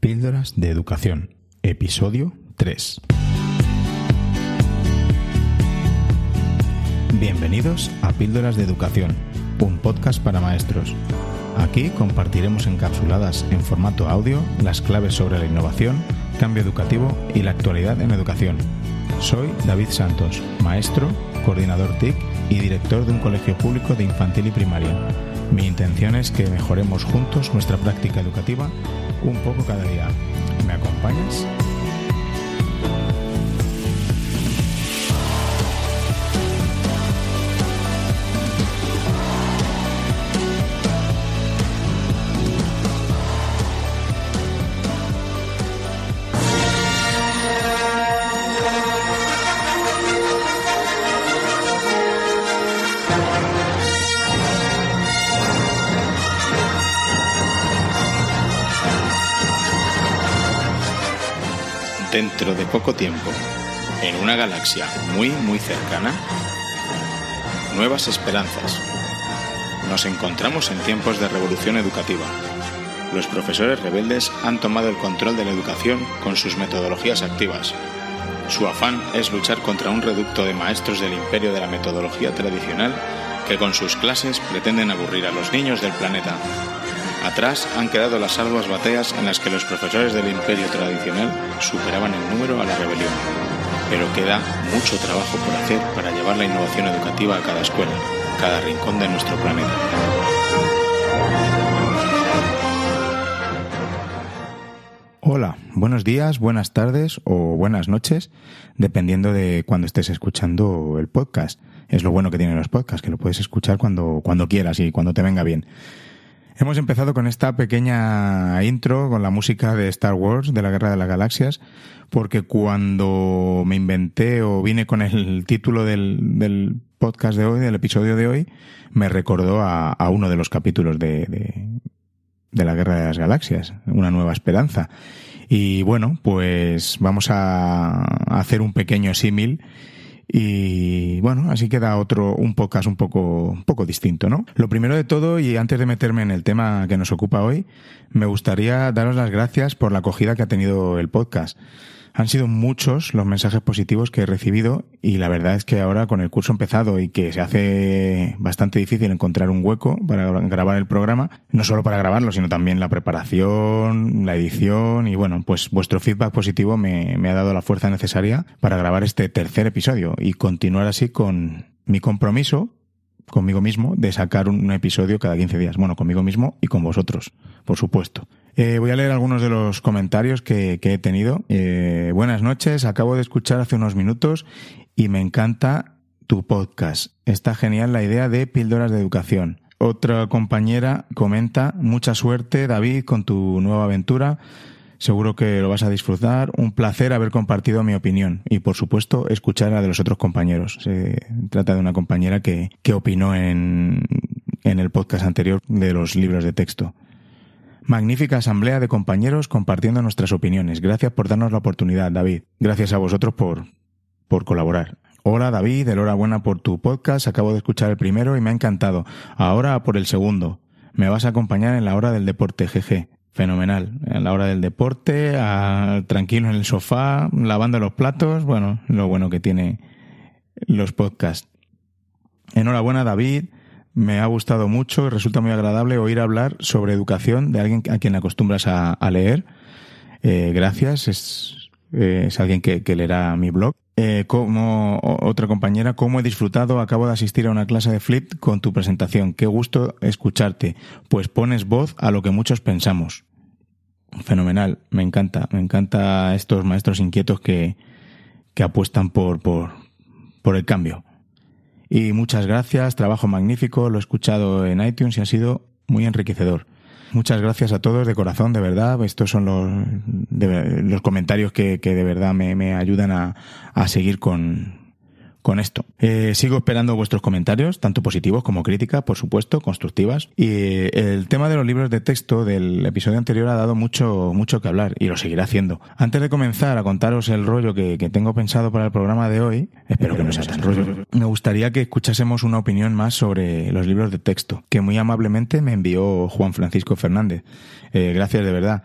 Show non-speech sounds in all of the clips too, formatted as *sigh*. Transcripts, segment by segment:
Píldoras de Educación, episodio 3. Bienvenidos a Píldoras de Educación, un podcast para maestros. Aquí compartiremos encapsuladas en formato audio las claves sobre la innovación, cambio educativo y la actualidad en educación. Soy David Santos, maestro, coordinador TIC y director de un colegio público de infantil y primaria. Mi intención es que mejoremos juntos nuestra práctica educativa un poco cada día. ¿Me acompañas? dentro de poco tiempo, en una galaxia muy muy cercana, nuevas esperanzas. Nos encontramos en tiempos de revolución educativa. Los profesores rebeldes han tomado el control de la educación con sus metodologías activas. Su afán es luchar contra un reducto de maestros del imperio de la metodología tradicional que con sus clases pretenden aburrir a los niños del planeta. Atrás han quedado las salvas bateas en las que los profesores del imperio tradicional superaban el número a la rebelión. Pero queda mucho trabajo por hacer para llevar la innovación educativa a cada escuela, cada rincón de nuestro planeta. Hola, buenos días, buenas tardes o buenas noches, dependiendo de cuando estés escuchando el podcast. Es lo bueno que tienen los podcasts, que lo puedes escuchar cuando, cuando quieras y cuando te venga bien. Hemos empezado con esta pequeña intro, con la música de Star Wars, de la Guerra de las Galaxias, porque cuando me inventé o vine con el título del, podcast de hoy, del episodio de hoy, me recordó a, uno de los capítulos de, de la Guerra de las Galaxias, Una Nueva Esperanza. Y bueno, pues vamos a hacer un pequeño símil y bueno, así queda otro, un podcast un poco, un poco distinto, ¿no? Lo primero de todo, y antes de meterme en el tema que nos ocupa hoy, me gustaría daros las gracias por la acogida que ha tenido el podcast. Han sido muchos los mensajes positivos que he recibido y la verdad es que ahora con el curso empezado y que se hace bastante difícil encontrar un hueco para grabar el programa, no solo para grabarlo, sino también la preparación, la edición y bueno, pues vuestro feedback positivo me, ha dado la fuerza necesaria para grabar este tercer episodio y continuar así con mi compromiso conmigo mismo de sacar un episodio cada 15 días. Bueno, conmigo mismo y con vosotros, por supuesto. Eh, voy a leer algunos de los comentarios que, he tenido. Eh, buenas noches, acabo de escuchar hace unos minutos y me encanta tu podcast. Está genial la idea de píldoras de educación. Otra compañera comenta, mucha suerte David con tu nueva aventura. Seguro que lo vas a disfrutar. Un placer haber compartido mi opinión y, por supuesto, escuchar a la de los otros compañeros. Se trata de una compañera que, que opinó en, en el podcast anterior de los libros de texto. Magnífica asamblea de compañeros compartiendo nuestras opiniones. Gracias por darnos la oportunidad, David. Gracias a vosotros por, por colaborar. Hola David, enhorabuena por tu podcast. Acabo de escuchar el primero y me ha encantado. Ahora por el segundo. Me vas a acompañar en la hora del deporte, jeje fenomenal. A la hora del deporte, tranquilo en el sofá, lavando los platos, bueno, lo bueno que tiene los podcasts. Enhorabuena, David. Me ha gustado mucho resulta muy agradable oír hablar sobre educación de alguien a quien acostumbras a, leer. Eh, gracias, eh, es, alguien que, que, leerá mi blog. Eh, como otra compañera, cómo he disfrutado, acabo de asistir a una clase de flip con tu presentación. Qué gusto escucharte, pues pones voz a lo que muchos pensamos. Fenomenal, me encanta, me encanta estos maestros inquietos que, que apuestan por, por, el cambio. Y muchas gracias, trabajo magnífico, lo he escuchado en iTunes y ha sido muy enriquecedor. Muchas gracias a todos de corazón, de verdad. Estos son los, los comentarios que, de verdad me, ayudan a seguir con, con esto. Eh, sigo esperando vuestros comentarios, tanto positivos como críticas, por supuesto, constructivas. Y eh, el tema de los libros de texto del episodio anterior ha dado mucho, mucho que hablar y lo seguirá haciendo. Antes de comenzar a contaros el rollo que, tengo pensado para el programa de hoy, espero que no sea tan rollo, me gustaría que escuchásemos una opinión más sobre los libros de texto, que muy amablemente me envió Juan Francisco Fernández. Eh, gracias de verdad.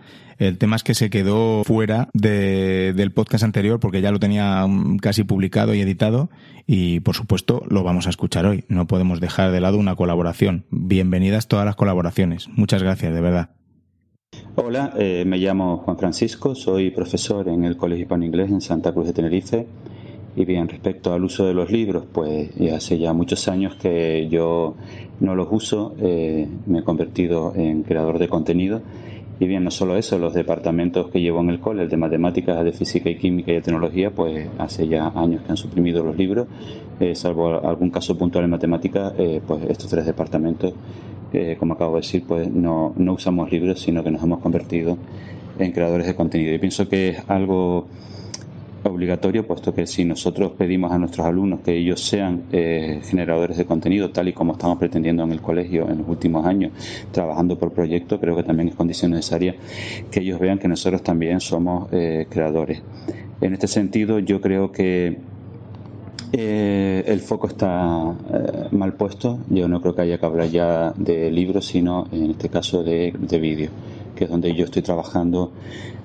El tema es que se quedó fuera del podcast anterior porque ya lo tenía mm, casi publicado y editado y por supuesto lo vamos a escuchar hoy. No podemos dejar de lado una colaboración. Bienvenidas todas las colaboraciones. Muchas gracias, de verdad. Hola, eh, me llamo Juan Francisco, soy profesor en el Colegio Hispano Inglés en Santa Cruz de Tenerife. Y bien, respecto al uso de los libros, pues ya hace ya muchos años que yo no los uso, eh, me he convertido en creador de contenido y bien, no solo eso, los departamentos que llevo en el cole, el de matemáticas, de física y química y de tecnología, pues hace ya años que han suprimido los libros, eh, salvo algún caso puntual en matemáticas, eh, pues estos tres departamentos, como acabo de decir, pues no, no usamos libros, sino que nos hemos convertido en creadores de contenido. Y pienso que es algo obligatorio, puesto que si nosotros pedimos a nuestros alumnos que ellos sean eh, generadores de contenido, tal y como estamos pretendiendo en el colegio en los últimos años, trabajando por proyecto, creo que también es condición necesaria que ellos vean que nosotros también somos eh, creadores. En este sentido, yo creo que eh, el foco está mal puesto. Yo no creo que haya que hablar ya de libros, sino en este caso de, de vídeos que es donde yo estoy trabajando,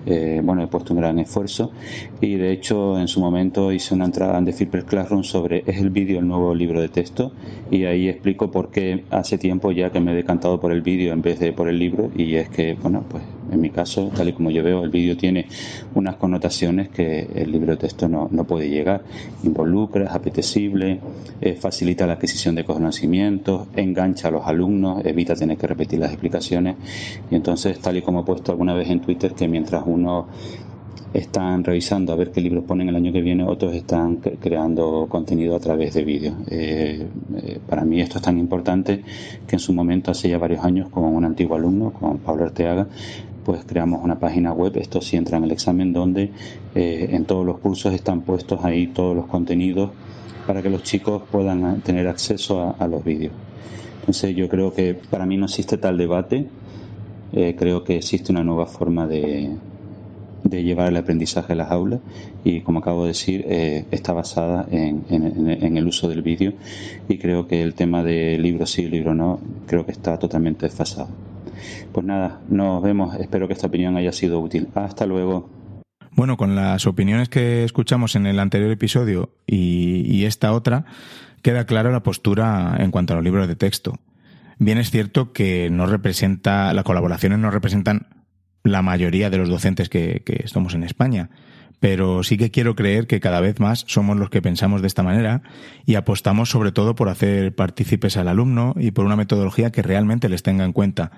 eh, bueno, he puesto un gran esfuerzo y de hecho en su momento hice una entrada en The Flipper Classroom sobre es el vídeo el nuevo libro de texto y ahí explico por qué hace tiempo ya que me he decantado por el vídeo en vez de por el libro y es que, bueno, pues en mi caso, tal y como yo veo, el vídeo tiene unas connotaciones que el libro de texto no, puede llegar. Involucra, es apetecible, eh, facilita la adquisición de conocimientos, engancha a los alumnos, evita tener que repetir las explicaciones. Y entonces, tal y como he puesto alguna vez en Twitter, que mientras uno están revisando a ver qué libros ponen el año que viene, otros están creando contenido a través de vídeos. Eh, eh, para mí esto es tan importante que en su momento, hace ya varios años, con un antiguo alumno, con Pablo Arteaga, pues creamos una página web, esto sí entra en el examen, donde eh, en todos los cursos están puestos ahí todos los contenidos para que los chicos puedan eh, tener acceso a, los vídeos. Entonces yo creo que para mí no existe tal debate, eh, creo que existe una nueva forma de, llevar el aprendizaje a las aulas y como acabo de decir está basada en, en, el uso del vídeo y creo que el tema de libro sí, libro no, creo que está totalmente desfasado. Pues nada, nos vemos. Espero que esta opinión haya sido útil. Hasta luego. Bueno, con las opiniones que escuchamos en el anterior episodio y, esta otra, queda clara la postura en cuanto a los libros de texto. Bien es cierto que no representa, las colaboraciones no representan la mayoría de los docentes que, que estamos en España, pero sí que quiero creer que cada vez más somos los que pensamos de esta manera y apostamos sobre todo por hacer partícipes al alumno y por una metodología que realmente les tenga en cuenta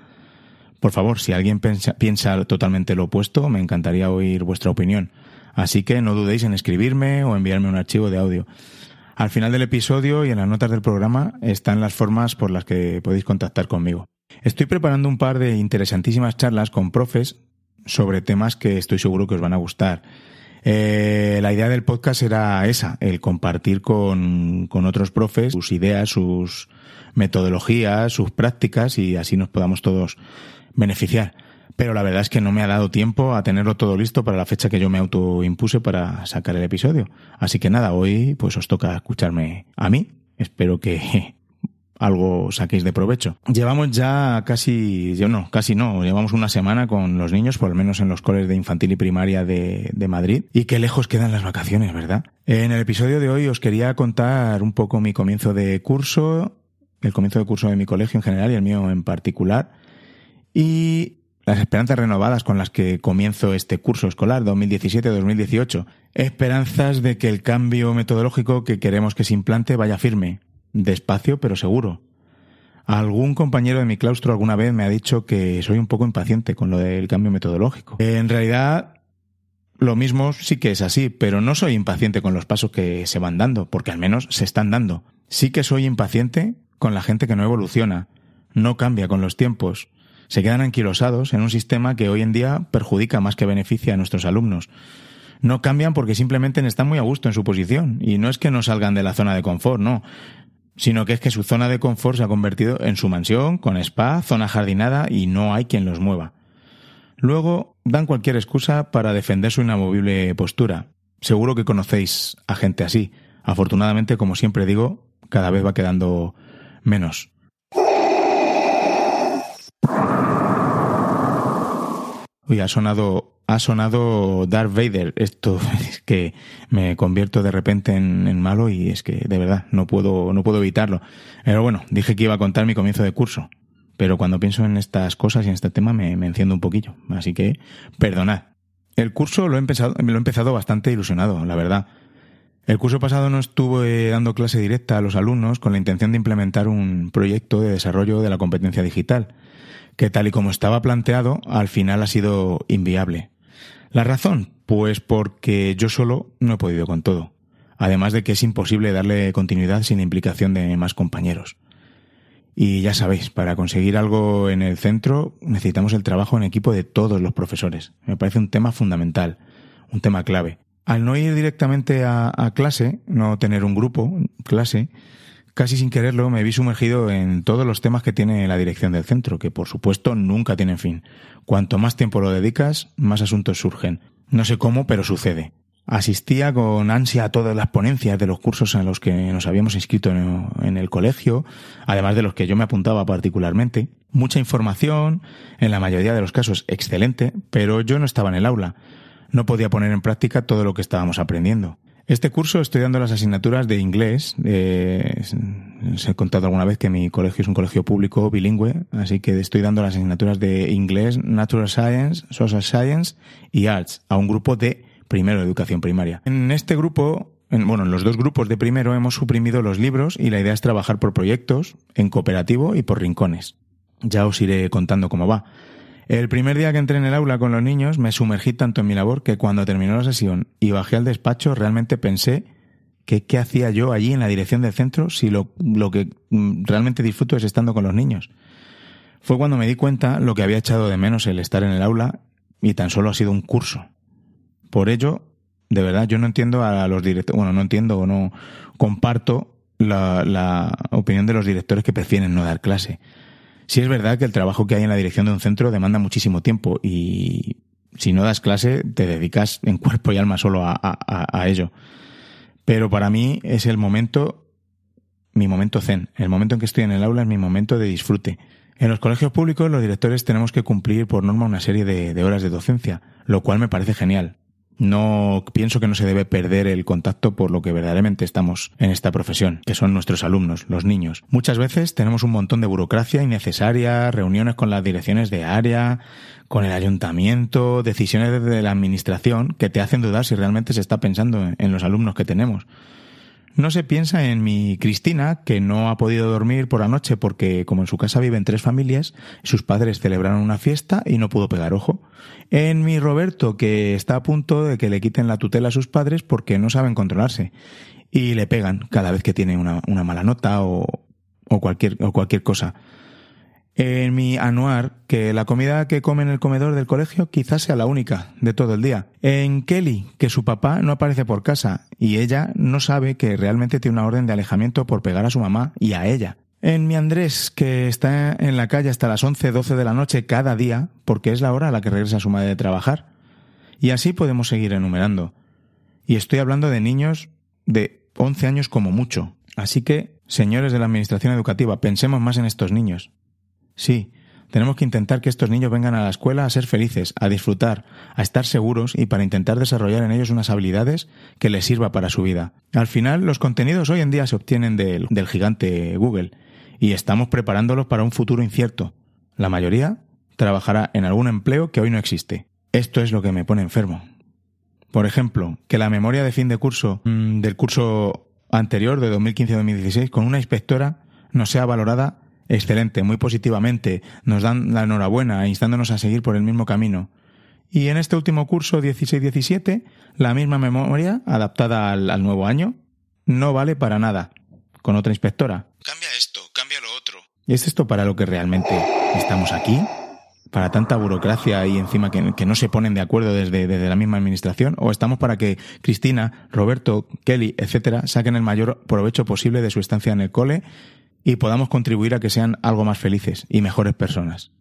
por favor, si alguien piensa totalmente lo opuesto, me encantaría oír vuestra opinión. Así que no dudéis en escribirme o enviarme un archivo de audio. Al final del episodio y en las notas del programa están las formas por las que podéis contactar conmigo. Estoy preparando un par de interesantísimas charlas con profes sobre temas que estoy seguro que os van a gustar. Eh, la idea del podcast era esa, el compartir con, con otros profes sus ideas, sus metodologías, sus prácticas y así nos podamos todos beneficiar. Pero la verdad es que no me ha dado tiempo a tenerlo todo listo para la fecha que yo me autoimpuse para sacar el episodio. Así que nada, hoy pues os toca escucharme a mí. Espero que *laughs* algo saquéis de provecho. Llevamos ya casi, yo no, casi no, llevamos una semana con los niños, por lo menos en los coles de infantil y primaria de, de, Madrid. Y qué lejos quedan las vacaciones, ¿verdad? En el episodio de hoy os quería contar un poco mi comienzo de curso, el comienzo de curso de mi colegio en general y el mío en particular. Y las esperanzas renovadas con las que comienzo este curso escolar 2017-2018. Esperanzas de que el cambio metodológico que queremos que se implante vaya firme, despacio pero seguro. Algún compañero de mi claustro alguna vez me ha dicho que soy un poco impaciente con lo del cambio metodológico. En realidad, lo mismo sí que es así, pero no soy impaciente con los pasos que se van dando, porque al menos se están dando. Sí que soy impaciente con la gente que no evoluciona, no cambia con los tiempos, se quedan anquilosados en un sistema que hoy en día perjudica más que beneficia a nuestros alumnos. No cambian porque simplemente están muy a gusto en su posición, y no es que no salgan de la zona de confort, no, sino que es que su zona de confort se ha convertido en su mansión, con spa, zona jardinada, y no hay quien los mueva. Luego dan cualquier excusa para defender su inamovible postura. Seguro que conocéis a gente así. Afortunadamente, como siempre digo, cada vez va quedando menos. Uy, ha sonado, ha sonado Darth Vader. Esto *laughs* es que me convierto de repente en, malo y es que de verdad no puedo, no puedo evitarlo. Pero bueno, dije que iba a contar mi comienzo de curso. Pero cuando pienso en estas cosas y en este tema me, enciendo un poquillo. Así que, perdonad. El curso lo he, empezado, lo he empezado bastante ilusionado, la verdad. El curso pasado no estuve dando clase directa a los alumnos con la intención de implementar un proyecto de desarrollo de la competencia digital que tal y como estaba planteado, al final ha sido inviable. ¿La razón? Pues porque yo solo no he podido con todo. Además de que es imposible darle continuidad sin implicación de más compañeros. Y ya sabéis, para conseguir algo en el centro necesitamos el trabajo en equipo de todos los profesores. Me parece un tema fundamental, un tema clave. Al no ir directamente a, a clase, no tener un grupo, clase, Casi sin quererlo me vi sumergido en todos los temas que tiene la dirección del centro, que por supuesto nunca tienen fin. Cuanto más tiempo lo dedicas, más asuntos surgen. No sé cómo, pero sucede. Asistía con ansia a todas las ponencias de los cursos en los que nos habíamos inscrito en el colegio, además de los que yo me apuntaba particularmente. Mucha información, en la mayoría de los casos excelente, pero yo no estaba en el aula. No podía poner en práctica todo lo que estábamos aprendiendo. Este curso estoy dando las asignaturas de inglés. Eh, os he contado alguna vez que mi colegio es un colegio público bilingüe, así que estoy dando las asignaturas de inglés, Natural Science, Social Science y Arts a un grupo de primero de educación primaria. En este grupo, en, bueno, en los dos grupos de primero hemos suprimido los libros y la idea es trabajar por proyectos, en cooperativo y por rincones. Ya os iré contando cómo va. El primer día que entré en el aula con los niños me sumergí tanto en mi labor que cuando terminó la sesión y bajé al despacho realmente pensé que qué hacía yo allí en la dirección del centro si lo, que mm, realmente disfruto es estando con los niños. Fue cuando me di cuenta lo que había echado de menos el estar en el aula y tan solo ha sido un curso. Por ello, de verdad, yo no entiendo a los directores, bueno, no entiendo o no comparto la opinión de los directores que prefieren no dar clase. Sí es verdad que el trabajo que hay en la dirección de un centro demanda muchísimo tiempo y si no das clase te dedicas en cuerpo y alma solo a, ello. Pero para mí es el momento, mi momento zen. El momento en que estoy en el aula es mi momento de disfrute. En los colegios públicos los directores tenemos que cumplir por norma una serie de horas de docencia, lo cual me parece genial no pienso que no se debe perder el contacto por lo que verdaderamente estamos en esta profesión, que son nuestros alumnos, los niños. Muchas veces tenemos un montón de burocracia innecesaria, reuniones con las direcciones de área, con el ayuntamiento, decisiones de la administración que te hacen dudar si realmente se está pensando en los alumnos que tenemos. No se piensa en mi Cristina, que no ha podido dormir por la noche porque, como en su casa viven tres familias, sus padres celebraron una fiesta y no pudo pegar ojo. En mi Roberto, que está a punto de que le quiten la tutela a sus padres porque no saben controlarse. Y le pegan cada vez que tiene una, una mala nota o, o, cualquier, o cualquier cosa. En mi anuar, que la comida que come en el comedor del colegio quizás sea la única de todo el día. En Kelly, que su papá no aparece por casa y ella no sabe que realmente tiene una orden de alejamiento por pegar a su mamá y a ella. En mi Andrés, que está en la calle hasta las 11, 12 de la noche cada día, porque es la hora a la que regresa su madre de trabajar. Y así podemos seguir enumerando. Y estoy hablando de niños de 11 años como mucho. Así que, señores de la Administración Educativa, pensemos más en estos niños. Sí, tenemos que intentar que estos niños vengan a la escuela a ser felices, a disfrutar, a estar seguros y para intentar desarrollar en ellos unas habilidades que les sirva para su vida. Al final, los contenidos hoy en día se obtienen del, gigante Google y estamos preparándolos para un futuro incierto. La mayoría trabajará en algún empleo que hoy no existe. Esto es lo que me pone enfermo. Por ejemplo, que la memoria de fin de curso mm, del curso anterior de 2015-2016 con una inspectora no sea valorada excelente, muy positivamente, nos dan la enhorabuena, instándonos a seguir por el mismo camino. Y en este último curso 16-17, la misma memoria, adaptada al, nuevo año, no vale para nada, con otra inspectora. Cambia esto, cambia lo otro. ¿Y es esto para lo que realmente estamos aquí? para tanta burocracia y encima que, no se ponen de acuerdo desde, desde, la misma administración? ¿O estamos para que Cristina, Roberto, Kelly, etcétera, saquen el mayor provecho posible de su estancia en el cole y podamos contribuir a que sean algo más felices y mejores personas.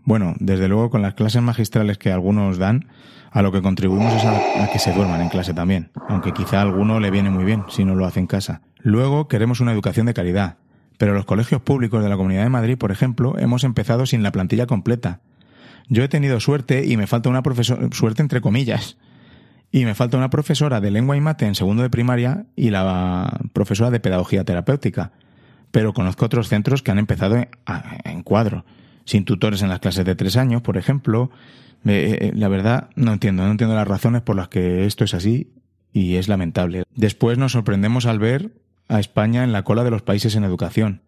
Bueno, desde luego con las clases magistrales que algunos dan, a lo que contribuimos es a, que se duerman en clase también, aunque quizá a alguno le viene muy bien si no lo hace en casa. Luego queremos una educación de calidad, pero los colegios públicos de la Comunidad de Madrid, por ejemplo, hemos empezado sin la plantilla completa. Yo he tenido suerte y me falta una profesora, suerte entre comillas, y me falta una profesora de lengua y mate en segundo de primaria y la profesora de pedagogía terapéutica, pero conozco otros centros que han empezado en, cuadro, sin tutores en las clases de tres años, por ejemplo. Eh, eh, eh, la verdad, no entiendo, no entiendo las razones por las que esto es así y es lamentable. Después nos sorprendemos al ver a España en la cola de los países en educación.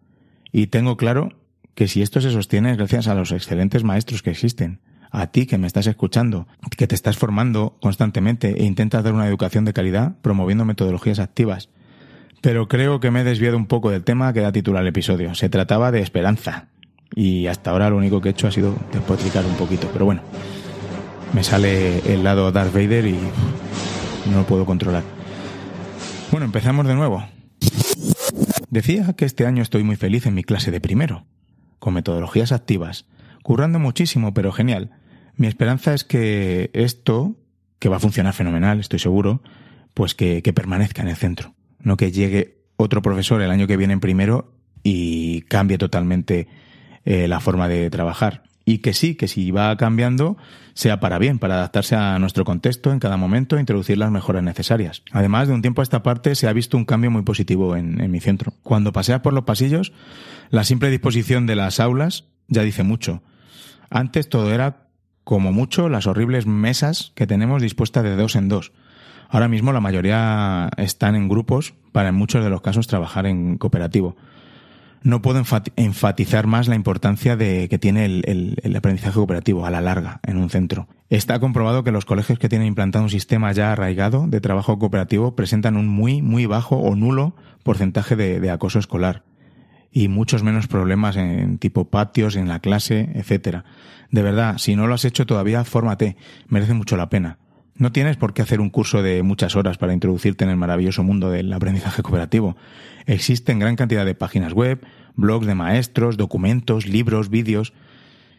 Y tengo claro que si esto se sostiene es gracias a los excelentes maestros que existen, a ti que me estás escuchando, que te estás formando constantemente e intentas dar una educación de calidad promoviendo metodologías activas, pero creo que me he desviado un poco del tema que da titular el episodio. Se trataba de esperanza. Y hasta ahora lo único que he hecho ha sido despotricar un poquito. Pero bueno, me sale el lado Darth Vader y no lo puedo controlar. Bueno, empezamos de nuevo. Decía que este año estoy muy feliz en mi clase de primero, con metodologías activas, currando muchísimo, pero genial. Mi esperanza es que esto, que va a funcionar fenomenal, estoy seguro, pues que permanezca en el centro no que llegue otro profesor el año que viene en primero y cambie totalmente eh, la forma de trabajar. Y que sí, que si va cambiando, sea para bien, para adaptarse a nuestro contexto en cada momento e introducir las mejoras necesarias. Además, de un tiempo a esta parte se ha visto un cambio muy positivo en, en mi centro. Cuando paseas por los pasillos, la simple disposición de las aulas ya dice mucho. Antes todo era, como mucho, las horribles mesas que tenemos dispuestas de dos en dos Ahora mismo la mayoría están en grupos para en muchos de los casos trabajar en cooperativo. No puedo enfatizar más la importancia de, que tiene el, aprendizaje cooperativo a la larga en un centro. Está comprobado que los colegios que tienen implantado un sistema ya arraigado de trabajo cooperativo presentan un muy, muy bajo o nulo porcentaje de, de acoso escolar y muchos menos problemas en tipo patios, en la clase, etcétera. De verdad, si no lo has hecho todavía, fórmate, merece mucho la pena. No tienes por qué hacer un curso de muchas horas para introducirte en el maravilloso mundo del aprendizaje cooperativo. Existen gran cantidad de páginas web, blogs de maestros, documentos, libros, vídeos.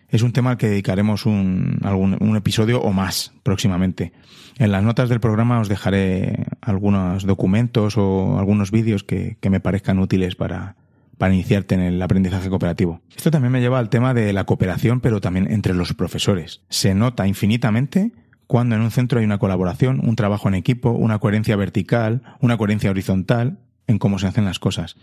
Es un tema al que dedicaremos un, algún, un episodio o más próximamente. En las notas del programa os dejaré algunos documentos o algunos vídeos que, me parezcan útiles para iniciarte en el aprendizaje cooperativo. Esto también me lleva al tema de la cooperación, pero también entre los profesores. Se nota infinitamente cuando en un centro hay una colaboración, un trabajo en equipo, una coherencia vertical, una coherencia horizontal en cómo se hacen las cosas.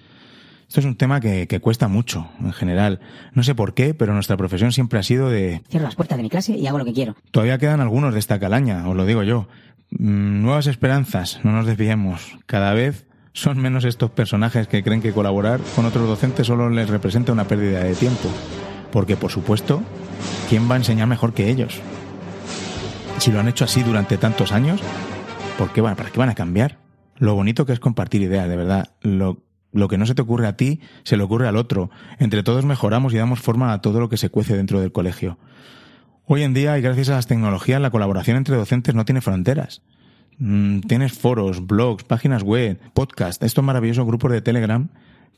Esto es un tema que, cuesta mucho, en general. No sé por qué, pero nuestra profesión siempre ha sido de... Cierro las puertas de mi clase y hago lo que quiero. Todavía quedan algunos de esta calaña, os lo digo yo. Mm, nuevas esperanzas, no nos desviemos. Cada vez son menos estos personajes que creen que colaborar con otros docentes solo les representa una pérdida de tiempo. Porque, por supuesto, ¿quién va a enseñar mejor que ellos? Si lo han hecho así durante tantos años, ¿por qué, ¿para qué van a cambiar? Lo bonito que es compartir ideas, de verdad. Lo, que no se te ocurre a ti, se le ocurre al otro. Entre todos mejoramos y damos forma a todo lo que se cuece dentro del colegio. Hoy en día, y gracias a las tecnologías, la colaboración entre docentes no tiene fronteras. Mm, tienes foros, blogs, páginas web, podcast, estos maravillosos grupos de Telegram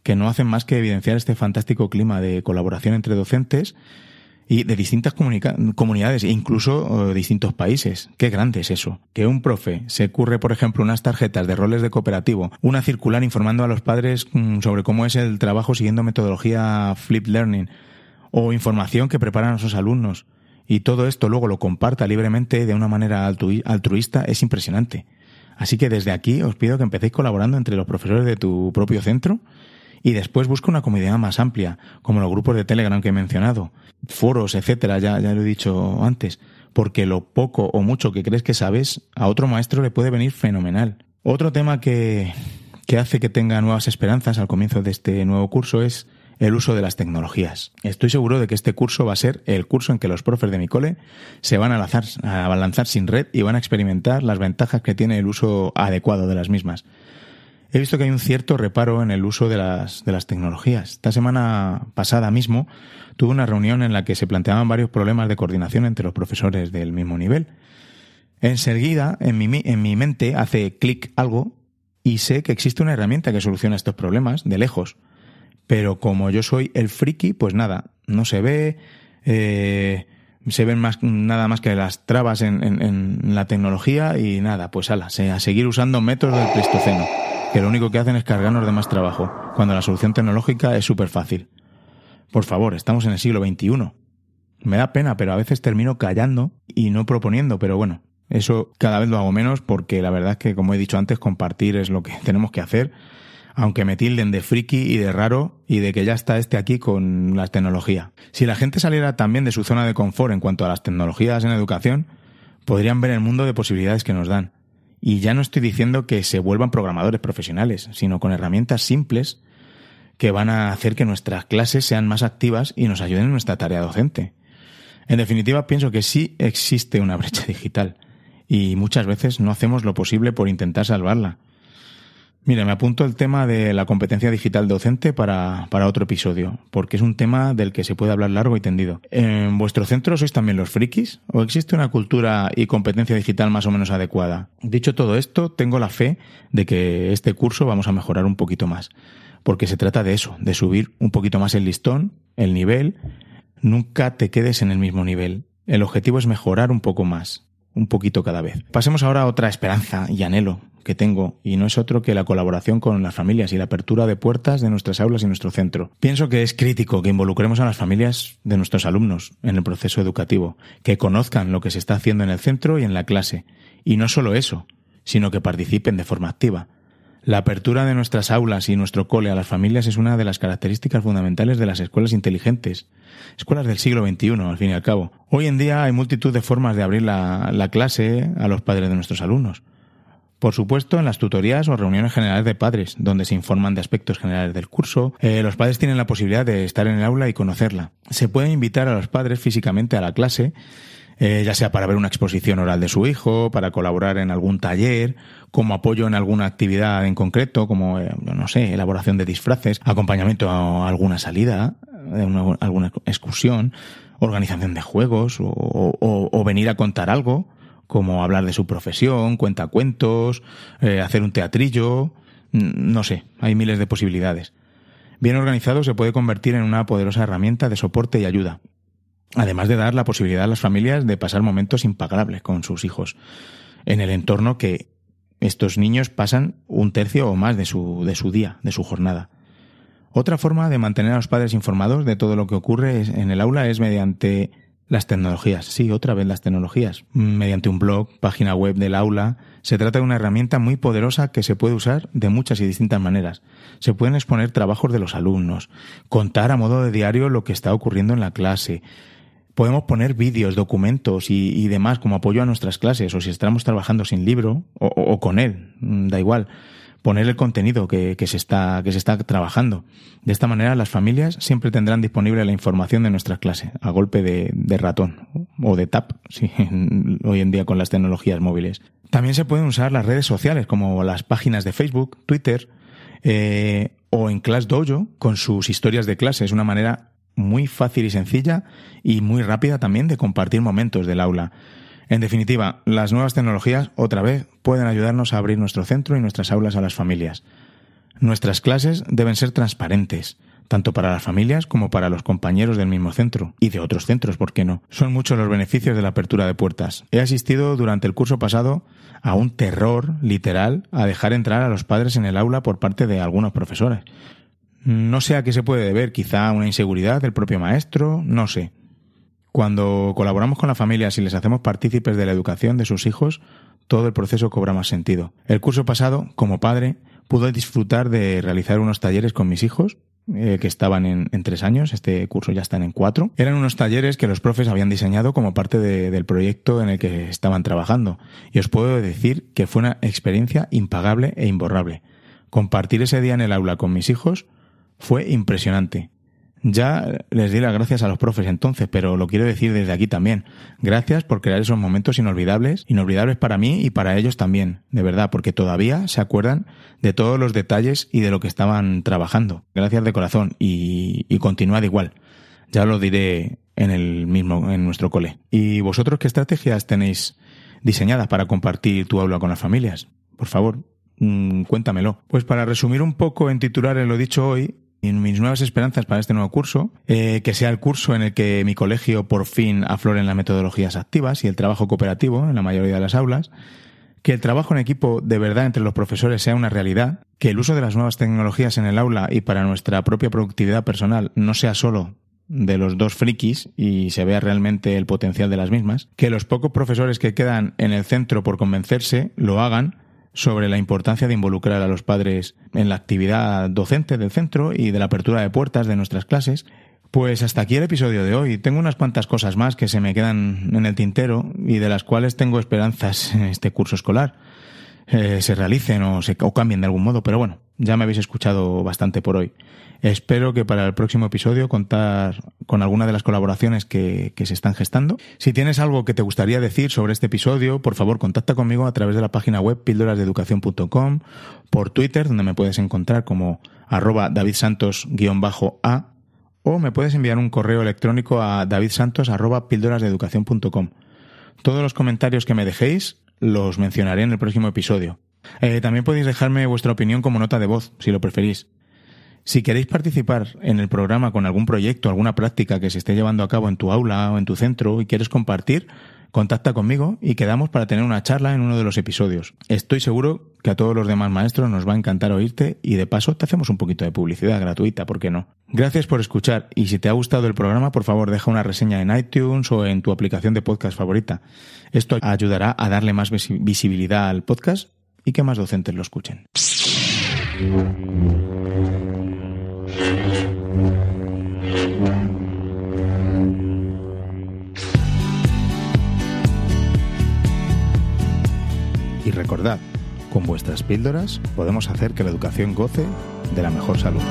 que no hacen más que evidenciar este fantástico clima de colaboración entre docentes y de distintas comunidades e incluso eh, distintos países. Qué grande es eso. Que un profe se curre, por ejemplo, unas tarjetas de roles de cooperativo, una circular informando a los padres mm, sobre cómo es el trabajo siguiendo metodología Flip Learning o información que preparan a sus alumnos. Y todo esto luego lo comparta libremente de una manera altruista es impresionante. Así que desde aquí os pido que empecéis colaborando entre los profesores de tu propio centro y después busca una comunidad más amplia, como los grupos de Telegram que he mencionado, foros, etcétera, ya, ya lo he dicho antes, porque lo poco o mucho que crees que sabes, a otro maestro le puede venir fenomenal. Otro tema que, que hace que tenga nuevas esperanzas al comienzo de este nuevo curso es el uso de las tecnologías. Estoy seguro de que este curso va a ser el curso en que los profes de mi cole se van a, lanzar, a lanzar sin red y van a experimentar las ventajas que tiene el uso adecuado de las mismas. He visto que hay un cierto reparo en el uso de las, tecnologías. Esta semana pasada mismo tuve una reunión en la que se planteaban varios problemas de coordinación entre los profesores del mismo nivel. Enseguida, en mi, en mi mente hace clic algo y sé que existe una herramienta que soluciona estos problemas de lejos. Pero como yo soy el friki, pues nada, no se ve, eh, se ven más, nada más que las trabas en, la tecnología y nada, pues ala, a seguir usando métodos del Pleistoceno que lo único que hacen es cargarnos de más trabajo, cuando la solución tecnológica es súper fácil. Por favor, estamos en el siglo XXI. Me da pena, pero a veces termino callando y no proponiendo, pero bueno, eso cada vez lo hago menos porque la verdad es que, como he dicho antes, compartir es lo que *laughs* tenemos que hacer, aunque me tilden de friki y de raro y de que ya está este aquí con la tecnología. Si la gente saliera también de su zona de confort en cuanto a las tecnologías en educación, podrían ver el mundo de posibilidades que nos dan. Y ya no estoy diciendo que se vuelvan programadores profesionales, sino con herramientas simples que van a hacer que nuestras clases sean más activas y nos ayuden en nuestra tarea docente. En definitiva, pienso que sí existe una brecha digital y muchas veces no hacemos lo posible por intentar salvarla. Mira, me apunto el tema de la competencia digital docente para, para, otro episodio, porque es un tema del que se puede hablar largo y tendido. ¿En vuestro centro sois también los frikis? ¿O existe una cultura y competencia digital más o menos adecuada? Dicho todo esto, tengo la fe de que este curso vamos a mejorar un poquito más, porque se trata de eso, de subir un poquito más el listón, el nivel. Nunca te quedes en el mismo nivel. El objetivo es mejorar un poco más, un poquito cada vez. Pasemos ahora a otra esperanza y anhelo que tengo, y no es otro que la colaboración con las familias y la apertura de puertas de nuestras aulas y nuestro centro. Pienso que es crítico que involucremos a las familias de nuestros alumnos en el proceso educativo, que conozcan lo que se está haciendo en el centro y en la clase, y no solo eso, sino que participen de forma activa. La apertura de nuestras aulas y nuestro cole a las familias es una de las características fundamentales de las escuelas inteligentes, escuelas del siglo XXI, al fin y al cabo. Hoy en día hay multitud de formas de abrir la, clase a los padres de nuestros alumnos. Por supuesto, en las tutorías o reuniones generales de padres, donde se informan de aspectos generales del curso, eh, los padres tienen la posibilidad de estar en el aula y conocerla. Se puede invitar a los padres físicamente a la clase, eh, ya sea para ver una exposición oral de su hijo, para colaborar en algún taller como apoyo en alguna actividad en concreto, como, eh, no sé, elaboración de disfraces, acompañamiento a alguna salida, eh, alguna excursión, organización de juegos o, venir a contar algo, como hablar de su profesión, cuentacuentos, eh, hacer un teatrillo, no sé, hay miles de posibilidades. Bien organizado se puede convertir en una poderosa herramienta de soporte y ayuda, además de dar la posibilidad a las familias de pasar momentos impagables con sus hijos, en el entorno que estos niños pasan un tercio o más de su, de su día, de su jornada. Otra forma de mantener a los padres informados de todo lo que ocurre en el aula es mediante las tecnologías, sí, otra vez las tecnologías. Mediante un blog, página web del aula, se trata de una herramienta muy poderosa que se puede usar de muchas y distintas maneras. Se pueden exponer trabajos de los alumnos, contar a modo de diario lo que está ocurriendo en la clase, podemos poner vídeos, documentos y, demás como apoyo a nuestras clases, o si estamos trabajando sin libro o, con él, mm, da igual, poner el contenido que, se está, que se está trabajando. De esta manera las familias siempre tendrán disponible la información de nuestra clase, a golpe de, ratón o de tap, si *laughs* hoy en día con las tecnologías móviles. También se pueden usar las redes sociales como las páginas de Facebook, Twitter, eh, o en Class Dojo con sus historias de clase. Es una manera muy fácil y sencilla y muy rápida también de compartir momentos del aula. En definitiva, las nuevas tecnologías, otra vez, pueden ayudarnos a abrir nuestro centro y nuestras aulas a las familias. Nuestras clases deben ser transparentes, tanto para las familias como para los compañeros del mismo centro y de otros centros, ¿por qué no? Son muchos los beneficios de la apertura de puertas. He asistido durante el curso pasado a un terror literal a dejar entrar a los padres en el aula por parte de algunos profesores. No sé a qué se puede deber, quizá una inseguridad del propio maestro, no sé. Cuando colaboramos con las familias y les hacemos partícipes de la educación de sus hijos, todo el proceso cobra más sentido. El curso pasado, como padre, pude disfrutar de realizar unos talleres con mis hijos, eh, que estaban en, tres años, este curso ya están en cuatro. Eran unos talleres que los profes habían diseñado como parte del proyecto en el que estaban trabajando. Y os puedo decir que fue una experiencia impagable e imborrable. Compartir ese día en el aula con mis hijos fue impresionante. Ya les di las gracias a los profes entonces, pero lo quiero decir desde aquí también. Gracias por crear esos momentos inolvidables, inolvidables para mí y para ellos también, de verdad, porque todavía se acuerdan de todos los detalles y de lo que estaban trabajando. Gracias de corazón y, continuad igual. Ya lo diré en el mismo, en nuestro cole. ¿Y vosotros qué estrategias tenéis diseñadas para compartir tu aula con las familias? Por favor, mm, cuéntamelo. Pues para resumir un poco en titular en lo dicho hoy, y mis nuevas esperanzas para este nuevo curso, eh, que sea el curso en el que mi colegio por fin afloren las metodologías activas y el trabajo cooperativo en la mayoría de las aulas, que el trabajo en equipo de verdad entre los profesores sea una realidad, que el uso de las nuevas tecnologías en el aula y para nuestra propia productividad personal no sea solo de los dos frikis y se vea realmente el potencial de las mismas, que los pocos profesores que quedan en el centro por convencerse lo hagan sobre la importancia de involucrar a los padres en la actividad docente del centro y de la apertura de puertas de nuestras clases. Pues hasta aquí el episodio de hoy. Tengo unas cuantas cosas más que se me quedan en el tintero y de las cuales tengo esperanzas en este curso escolar. Eh, se realicen o, se, o cambien de algún modo, pero bueno, ya me habéis escuchado bastante por hoy. Espero que para el próximo episodio contar con alguna de las colaboraciones que, se están gestando. Si tienes algo que te gustaría decir sobre este episodio, por favor contacta conmigo a través de la página web píldorasdeeducación.com, por Twitter, donde me puedes encontrar como arroba davidsantos-a, o me puedes enviar un correo electrónico a davidsantos arroba Todos los comentarios que me dejéis los mencionaré en el próximo episodio. Eh, también podéis dejarme vuestra opinión como nota de voz, si lo preferís. Si queréis participar en el programa con algún proyecto, alguna práctica que se esté llevando a cabo en tu aula o en tu centro y quieres compartir, contacta conmigo y quedamos para tener una charla en uno de los episodios. Estoy seguro que a todos los demás maestros nos va a encantar oírte y de paso te hacemos un poquito de publicidad gratuita, ¿por qué no? Gracias por escuchar y si te ha gustado el programa, por favor deja una reseña en iTunes o en tu aplicación de podcast favorita. Esto ayudará a darle más visibilidad al podcast y que más docentes lo escuchen. recordad, con vuestras píldoras podemos hacer que la educación goce de la mejor salud.